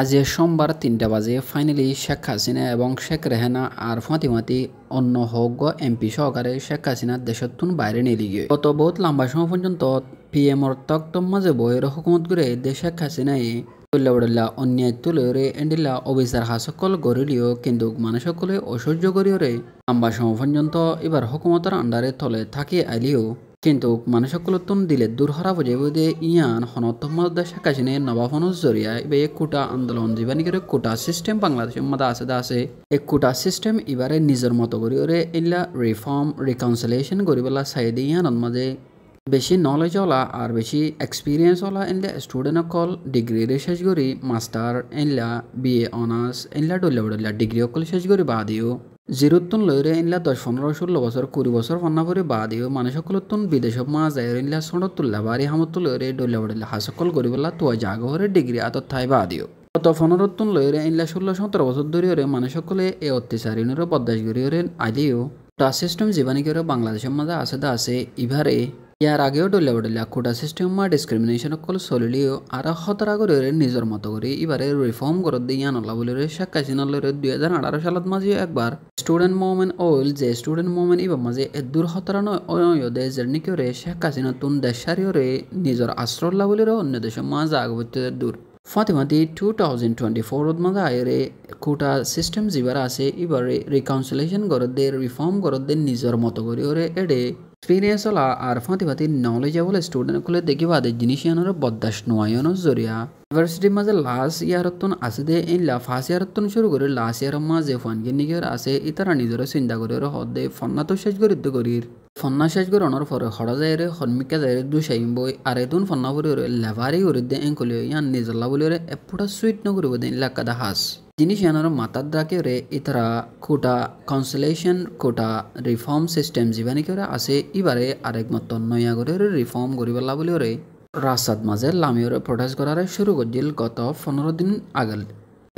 আজ সোমবার তিনটা বাজে ফাইনালি শেখ হাসিনা এবং শেখ রেহানা আর ফাঁতিমাতি অন্য হোক এমপি সহকারে শেখ হাসিনা দেশতুন বাইরে নিয়ে গিয়ে গত বহুত লম্বা সময় পর্যন্ত পি পিএমর তক্তম মাঝে বইয়ের হুকুমত করে দে শেখ হাসিনাই তৈল্লাবডল্লা অন্যায় তুলে তুলরে এন্ডিলা অবিচার হাসকল গড়িলিও কিন্তু মানুষসকলে অসহ্য রে লম্বা সময় পর্যন্ত এবার হকুমতর আন্ডারে তলে থাকি আইলিও কিন্তু দিলে দূর হরা বুঝে বুঝে ইয়ান ಬುಜೆಬುದೆ ಇಯಾನ್ ಹೊನೊತ್ತೊಮ್ಮದ ಶಕಶನೆ জরিয়া এবার এক কোটা আন্দোলন জীবানিকের কোটা সিস্টেম বাংলাদেশে মাদা আছে দা আছে এক কোটা সিস্টেম ইবারে নিজের মতো করি ওরে এলা রিফর্ম রিকাউন্সিলেশন করিবেলা সাইডে ইয়ান মাঝে বেশি নলেজ ওলা আর বেশি এক্সপিরিয়েন্স ওলা এনলে স্টুডেন্ট অকল ডিগ্রি রে শেষ করি মাস্টার এনলা বিএ অনার্স এনলা ডলিয়া ডলিয়া ডিগ্রি অকল শেষ করি বাদিও জিরোত্তন লইরে ইনলা দশ পনেরো ষোলো বছর কুড়ি বছর পন্নাপুরি বা দিও মানুষসকলতন বিদেশত মা যায় ইনলা সড়ত তুল্লা বাড়ি হামত লইরে ডলিয়া বড়িলা হাসকল করিবলা তুয়া জাগরে ডিগ্রি আতত ঠাই বা দিও গত পনেরোত্তন লইরে ইনলা ষোলো সতেরো বছর ধরিয়রে সকলে এ অত্যাচারিণরে বদাস গরিয়রে আদিও তা সিস্টেম জীবানিকরে বাংলাদেশের মাঝে আছে দা আছে ইভারে ইয়ার আগেও ডলিয়া বডলিয়া কোটা সিস্টেম চিষ্টেমৰ ডিছক্ৰিমিনেশ্যন অকল চলিলেও আঢ়ৈশতৰ আগৰে নিজৰ মত কৰি ইবাৰে ৰিফৰ্ম কৰদ ইয়ান ওলাবলৈ শ্বেখ হাছিনালৈ দুই হাজার আঠারো সালত মাঝে একবার স্টুডেন্ট মুভমেন্ট অইল যে স্টুডেন্ট মুভমেন্ট ষ্টুডেণ্ট মাঝে এ মাজে এদূৰ নয় নয়দে জেৰ্নিকৰে শেখ হাসিনা তুন দেশাৰিয়ৰে নিজৰ আশ্ৰয় লাবলৈ অন্য দেশৰ মাঝে আগবত্য দূর ফাঁতি ফাঁতি টু থাউজেণ্ড টুৱেণ্টি ফ'ৰত মাজে আয়েৰে কোটা সিস্টেম যেবার আছে এবারে রিকাউন্সিলেশন করে দে রিফর্ম করে দে নিজের মতো করে ওরে এডে ಎಕ್ಸ್ಪೀರಿಯನ್ಸ್ ಅಲ್ಲ ಅರ್ಫಾತ್ ಇವತ್ತಿನ ನಾಲೆಜಬಲ್ ಸ್ಟೂಡೆಂಟ್ಗಳ ತೆಗಿವ ಅದೇ ಜಿನಿಷ ಏನಾರು ಬದ್ದಷ್ಟು ನೋಯೋನೋ ಜೊರಿಯಾ ইউনিভার্সিটির মাঝে লাস্ট ইয়ারতন আছে দে ইনলা ফার্স্ট ইয়ারতন শুরু করে লাস্ট ইয়ারের মাঝে ফোনগিন নিগের আছে ইতারা নিজের চিন্তা করে হদ দে ফন্না তো শেষ করি করির ফন্না শেষ করে অনার পরে হড়া যায় রে সন্মিকা যায় রে দুসাইম বই আর এতুন ফন্না করে লেভারি করে দে এঙ্কলি ইয়ান নিজল্লা বলে এপুটা সুইট নকরিব দে ইনলা কাদা হাস ಜಿನಿಷ್ ಏನಾದ್ರು ಮಾತಾಡ್ದಾಕಿವ್ರೆ ಈ ಥರ ಕೂಟ ಕೌನ್ಸಲೇಷನ್ ಕೂಟ ರಿಫಾರ್ಮ್ ಸಿಸ್ಟಮ್ ಜೀವನಿಕೆವ್ರೆ আছে ইবারে আরেক মত নয়া করে রিফর্ম করিবলা বলিওরে রাস্তার মাঝে লামিওরে প্রটেস্ট করারে শুরু করছিল গত পনেরো দিন আগল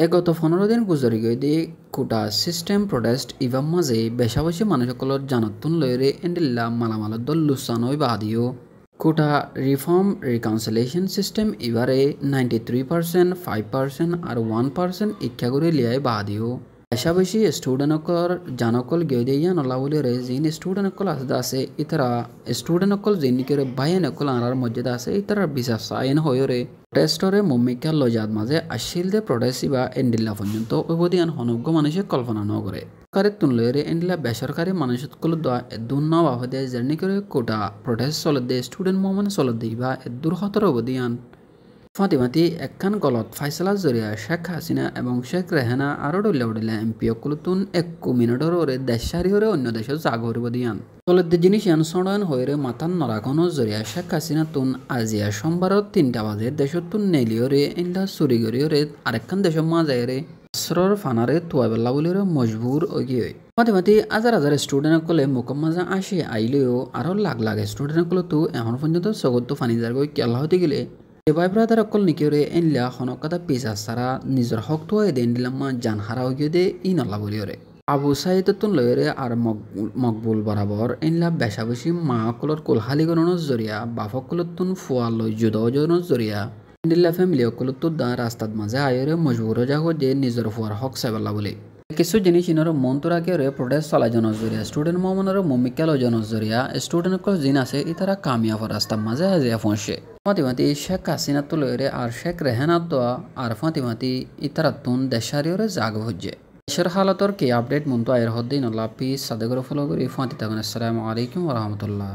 এ গত পনেরো দিন গুজরি গৈ দি কোটা সিস্টেম প্রটেস্ট ইভার মাঝে বেশাবেশি মানুষসকলের জানতুন লয়রে এন্ডিল্লা মালামালত দল লুসান বাদিও কোটা রিফর্ম রিকাউন্সিলেশন চিষ্টেম এবারে ninety three percent five percent আৰু ওৱান পাৰ্চেণ্ট ইচ্ছাগুৰি লিয়াই বাদিও বেশাবেশি স্টুডেন্টকর জানকল বলে রে জিন স্টুডেন্টকল আসতে আছে ইতারা স্টুডেন্টকল জিনিকরে বায়ানকল আনার মজ্জাদা আছে ইতারা বিশ্বাস আইন রে প্রটেস্টরে মম্মিকা লজাত মাঝে আসিল দে প্রটেসিবা এন্ডিল্লা পর্যন্ত আন হনজ্ঞ মানুষের কল্পনা নগরে ಕಾರ್ಯಕ್ತುನ್ಲೋರೆ ಎಂಡ್ಲ ಬೆಸರಕಾರಿ ಮನುಷ್ಯತ್ಕೊಲದ ಎದ್ದುನ್ನಾವ ಅವಧಿಯ ಜರ್ನಿಕರೆ ಕೋಟ ಪ್ರೊಟೆಸ್ಟ್ ಸೊಲದ್ದೆ ಸ್ಟೂಡೆಂಟ್ ಮೂವ್ಮೆಂಟ್ ಸೊಲದ್ದೀವ ಎದ್ದುರ್ ಹತರ ಅವಧಿಯಾನ್ ফাতিমাতি একখান গলত ফাইসলা জরিয়া শেখ হাসিনা এবং শেখ রেহানা আরও ডলিয়া উঠিলে এমপি অকুলতুন একু মিনিটর ওরে দেশ সারি হরে অন্য দেশে জাগ হরিব দিয়ান তলদ্দে জিনিস ইয়ান সড়য়ন হয়ে মাতান নরাঘন জরিয়া শেখ হাসিনা তুন আজিয়া সোমবার তিনটা বাজে দেশত তুন নেলিয়রে ইন্দা চুরি গরিয়রে আরেকখান দেশ মা যায় রে আশ্রর ফানারে তুয়াবেলা বুলিরে মজবুর অগিয়ে মাঝে মাঝে হাজার হাজার স্টুডেন্টসকলে মোকম্মাজা আসে আইলেও আরও লাগ লাখ স্টুডেন্টসকলতো এখন পর্যন্ত জগৎটো ফানি যার গৈ কেলা হতে গেলে দেবাই ব্রাদারসকল নিকিরে এনলা সনকাতা পিছা সারা নিজৰ হকটো এদেন দিলাম্মা মা হারা অগিয়ে দে ই নলা বুলিয়রে আবু সাইদতুন লয়েরে আর মকবুল বরাবর এনলা বেশাবেশি মাসকলৰ কোলহালিগণনৰ জৰিয়া বাপসকলতুন ফুৱা লৈ যুদ জৰিয়া illa family okuluttu dan rastad maze ayere majburo jago de nizor for hok sabala bole কিছু জিনিস ইনর মন্তুরা কেরে প্রোটেস্ট চলা জনজরিয়া স্টুডেন্ট মমনর মমিকাল জনজরিয়া স্টুডেন্ট কল জিন আছে ই তারা কামিয়াব রাস্তা মাঝে হাজিয়া ফোঁসে ফাঁতিমাতি শেখ হাসিনা তুলরে আর শেখ রেহানা দোয়া আর ফাঁতিমাতি ই তারা তুন দেশারিওরে জাগ ভুজে দেশের হালতর কি আপডেট মন্তু আয়ের হদ্দিন আল্লাহ পিস সাদেগর ফলো করি ফাঁতি থাকুন আসসালামু আলাইকুম রহমতুল্লাহ